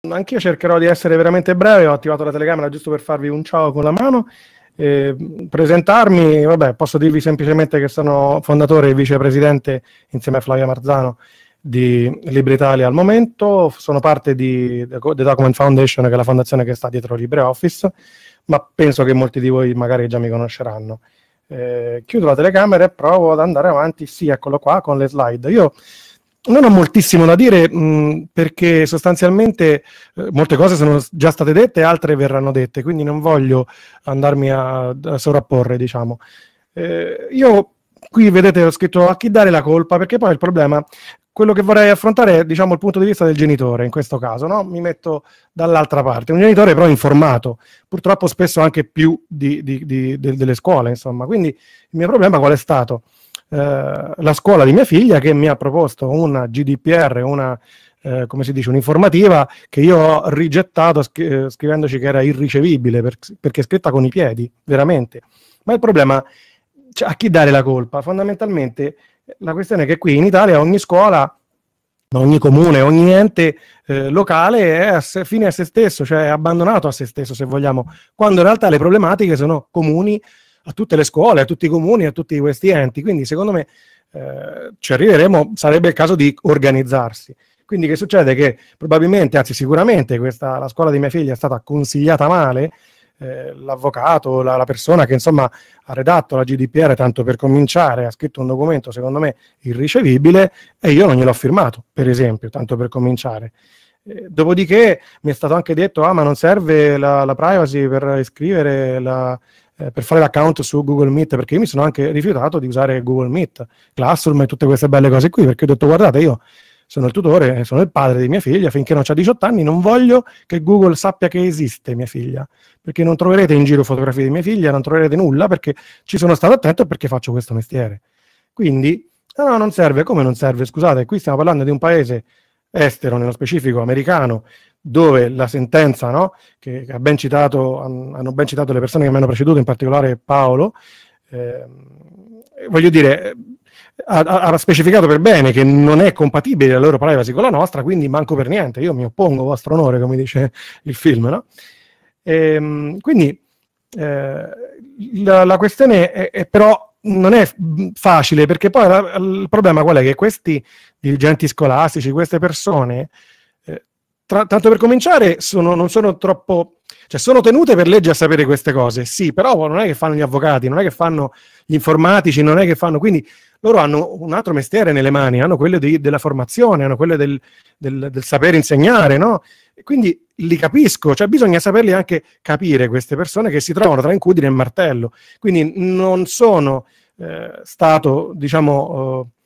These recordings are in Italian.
Anch'io cercherò di essere veramente breve, ho attivato la telecamera giusto per farvi un ciao con la mano. Eh, presentarmi, vabbè, posso dirvi semplicemente che sono fondatore e vicepresidente insieme a Flavia Marzano di Libre Italia al momento, sono parte di The Document Foundation, che è la fondazione che sta dietro LibreOffice, ma penso che molti di voi magari già mi conosceranno. Eh, chiudo la telecamera e provo ad andare avanti, sì, eccolo qua, con le slide. Io non ho moltissimo da dire mh, perché sostanzialmente eh, molte cose sono già state dette, altre verranno dette, quindi non voglio andarmi a, a sovrapporre, diciamo. Eh, io qui vedete ho scritto a chi dare la colpa, perché poi il problema, quello che vorrei affrontare è diciamo, il punto di vista del genitore in questo caso, no? mi metto dall'altra parte, un genitore però informato, purtroppo spesso anche più di, di, di, delle scuole, insomma. Quindi il mio problema qual è stato? Eh, la scuola di mia figlia che mi ha proposto una GDPR, una, eh, come si dice, un'informativa che io ho rigettato scri- eh, scrivendoci che era irricevibile per- perché è scritta con i piedi, veramente. Ma il problema cioè, a chi dare la colpa? Fondamentalmente la questione è che qui in Italia ogni scuola ogni comune, ogni ente eh, locale è a se, fine a se stesso, cioè abbandonato a se stesso, se vogliamo, quando in realtà le problematiche sono comuni a tutte le scuole, a tutti i comuni, a tutti questi enti. Quindi secondo me eh, ci arriveremo, sarebbe il caso di organizzarsi. Quindi che succede? Che probabilmente, anzi sicuramente, questa, la scuola di mia figlia è stata consigliata male, eh, l'avvocato, la, la, persona che insomma ha redatto la GDPR tanto per cominciare, ha scritto un documento secondo me irricevibile e io non gliel'ho firmato, per esempio, tanto per cominciare. Eh, dopodiché mi è stato anche detto, ah ma non serve la, la privacy per iscrivere la, eh, per fare l'account su Google Meet, perché io mi sono anche rifiutato di usare Google Meet, Classroom e tutte queste belle cose qui, perché ho detto guardate io sono il tutore, eh, sono il padre di mia figlia, finché non ha 18 anni non voglio che Google sappia che esiste mia figlia, perché non troverete in giro fotografie di mia figlia, non troverete nulla, perché ci sono stato attento e perché faccio questo mestiere. Quindi, no, no, non serve, come non serve? Scusate, qui stiamo parlando di un paese estero, nello specifico americano, dove la sentenza, no, che ha ben citato, hanno ben citato le persone che mi hanno preceduto, in particolare Paolo, eh, voglio dire, ha, ha, specificato per bene che non è compatibile la loro privacy con la nostra, quindi manco per niente, io mi oppongo vostro onore, come dice il film. No? E, ehm, quindi eh, la, la, questione è, è però non è facile perché poi la, il problema qual è che questi dirigenti scolastici, queste persone tra, tanto per cominciare, sono, non sono troppo... Cioè, sono tenute per legge a sapere queste cose, sì, però non è che fanno gli avvocati, non è che fanno gli informatici, non è che fanno... Quindi loro hanno un altro mestiere nelle mani, hanno quello di, della formazione, hanno quello del, del, del sapere insegnare, no? quindi li capisco, cioè bisogna saperli anche capire queste persone che si trovano tra incudine e martello. Quindi non sono eh, stato, diciamo... Eh,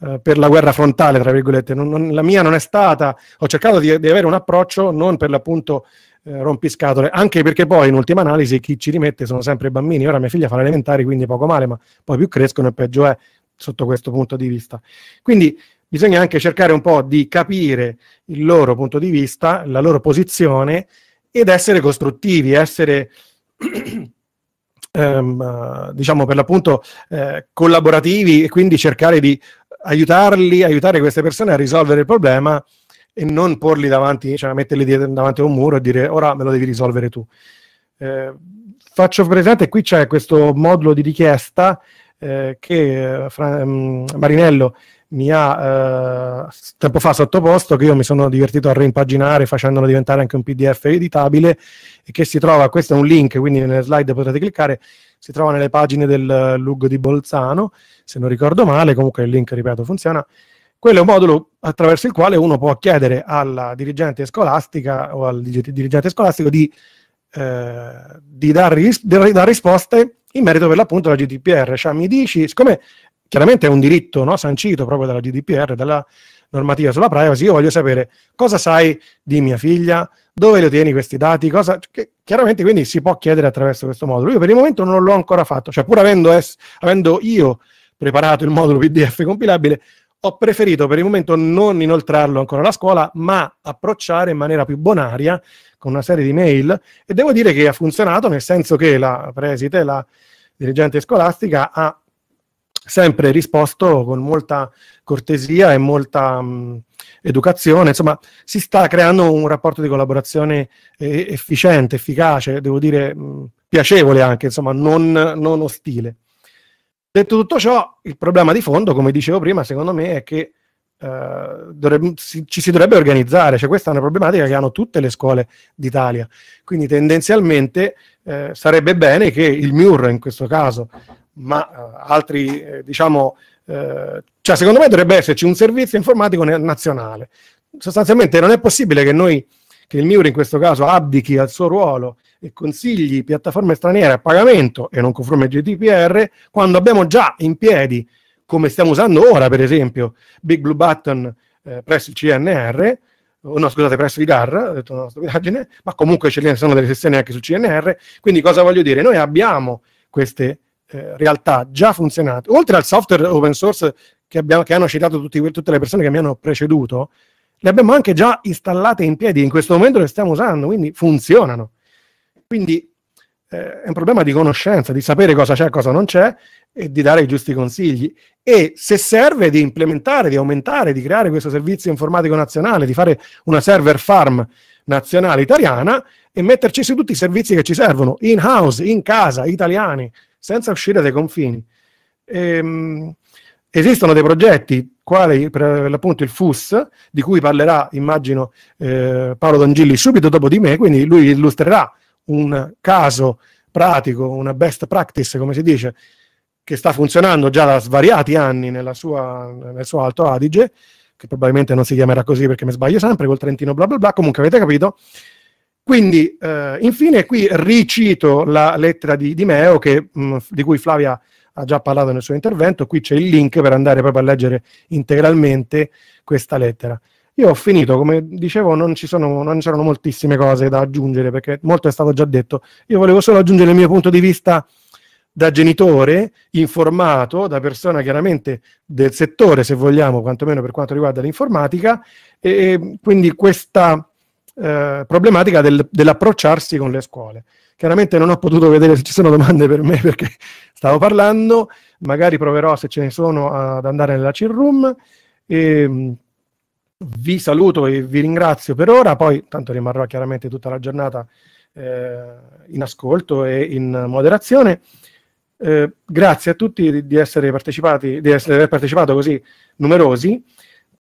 eh, per la guerra frontale, tra virgolette. Non, non, la mia non è stata, ho cercato di, di avere un approccio non per l'appunto eh, rompiscatole, anche perché poi in ultima analisi chi ci rimette sono sempre i bambini. Ora mia figlia fa l'elementare, quindi poco male, ma poi più crescono e peggio è sotto questo punto di vista. Quindi bisogna anche cercare un po' di capire il loro punto di vista, la loro posizione ed essere costruttivi, essere ehm, diciamo per l'appunto eh, collaborativi e quindi cercare di aiutarli, aiutare queste persone a risolvere il problema e non porli davanti, cioè metterli davanti a un muro e dire ora me lo devi risolvere tu. Eh, faccio presente, qui c'è questo modulo di richiesta eh, che eh, fra, um, Marinello mi ha eh, tempo fa sottoposto, che io mi sono divertito a rimpaginare facendolo diventare anche un PDF editabile e che si trova, questo è un link, quindi nelle slide potete cliccare, si trova nelle pagine del Lug di Bolzano, se non ricordo male, comunque il link, ripeto, funziona. Quello è un modulo attraverso il quale uno può chiedere alla dirigente scolastica o al dirigente scolastico di, eh, di dare ris- dar risposte in merito per l'appunto alla GDPR. Cioè, mi dici, siccome chiaramente è un diritto no, sancito proprio dalla GDPR, dalla normativa sulla privacy, io voglio sapere cosa sai di mia figlia, dove lo tieni questi dati? Cosa, che, chiaramente quindi si può chiedere attraverso questo modulo. Io per il momento non l'ho ancora fatto, cioè pur avendo, es, avendo io preparato il modulo PDF compilabile, ho preferito per il momento non inoltrarlo ancora alla scuola, ma approcciare in maniera più bonaria con una serie di mail e devo dire che ha funzionato nel senso che la preside, la dirigente scolastica ha sempre risposto con molta cortesia e molta mh, mm, educazione. Insomma, si sta creando un rapporto di collaborazione eh, efficiente, efficace, devo dire mh, mm, piacevole anche, insomma, non, non, ostile. Detto tutto ciò, il problema di fondo, come dicevo prima, secondo me è che eh, dovrebbe, si, ci si dovrebbe organizzare, cioè questa è una problematica che hanno tutte le scuole d'Italia, quindi tendenzialmente eh, sarebbe bene che il MIUR in questo caso ma ah. eh, altri, eh, diciamo, eh, cioè secondo me dovrebbe esserci un servizio informatico nazionale. Sostanzialmente non è possibile che noi, che il MIUR in questo caso abdichi al suo ruolo e consigli piattaforme straniere a pagamento e non conforme GDPR, quando abbiamo già in piedi, come stiamo usando ora per esempio, Big Blue Button eh, presso il CNR, o no scusate, presso il GAR, ho detto una stupidaggine, ma comunque ce ne sono delle sessioni anche sul CNR, quindi cosa voglio dire? Noi abbiamo queste eh, realtà già funzionante, oltre al software open source che, abbiamo, che hanno citato tutti, tutte le persone che mi hanno preceduto, le abbiamo anche già installate in piedi, in questo momento le stiamo usando, quindi funzionano. Quindi eh, è un problema di conoscenza, di sapere cosa c'è e cosa non c'è e di dare i giusti consigli. E se serve di implementare, di aumentare, di creare questo servizio informatico nazionale, di fare una server farm nazionale italiana e metterci su tutti i servizi che ci servono, in house, in casa, italiani, senza uscire dai confini. Ehm, esistono dei progetti, quali per l'appunto il FUS, di cui parlerà, immagino, eh, Paolo Dongilli subito dopo di me, quindi lui illustrerà un caso pratico, una best practice, come si dice, che sta funzionando già da svariati anni sua, nel suo Alto Adige, che probabilmente non si chiamerà così perché mi sbaglio sempre, col Trentino bla bla bla, comunque avete capito, quindi, eh, infine, qui ricito la lettera di, di Meo, che, mh, mm, di cui Flavia ha già parlato nel suo intervento, qui c'è il link per andare proprio a leggere integralmente questa lettera. Io ho finito, come dicevo non, sono, non c'erano moltissime cose da aggiungere perché molto è stato già detto, io volevo solo aggiungere il mio punto di vista da genitore informato, da persona chiaramente del settore se vogliamo, quantomeno per quanto riguarda l'informatica, e quindi questa eh, problematica del, dell'approcciarsi con le scuole. Chiaramente non ho potuto vedere se ci sono domande per me perché stavo parlando, magari proverò se ce ne sono ad andare nella chill room. E, ehm, vi saluto e vi ringrazio per ora, poi tanto rimarrò chiaramente tutta la giornata eh, in ascolto e in moderazione. Eh, grazie a tutti di, essere partecipati, di essere partecipato così numerosi.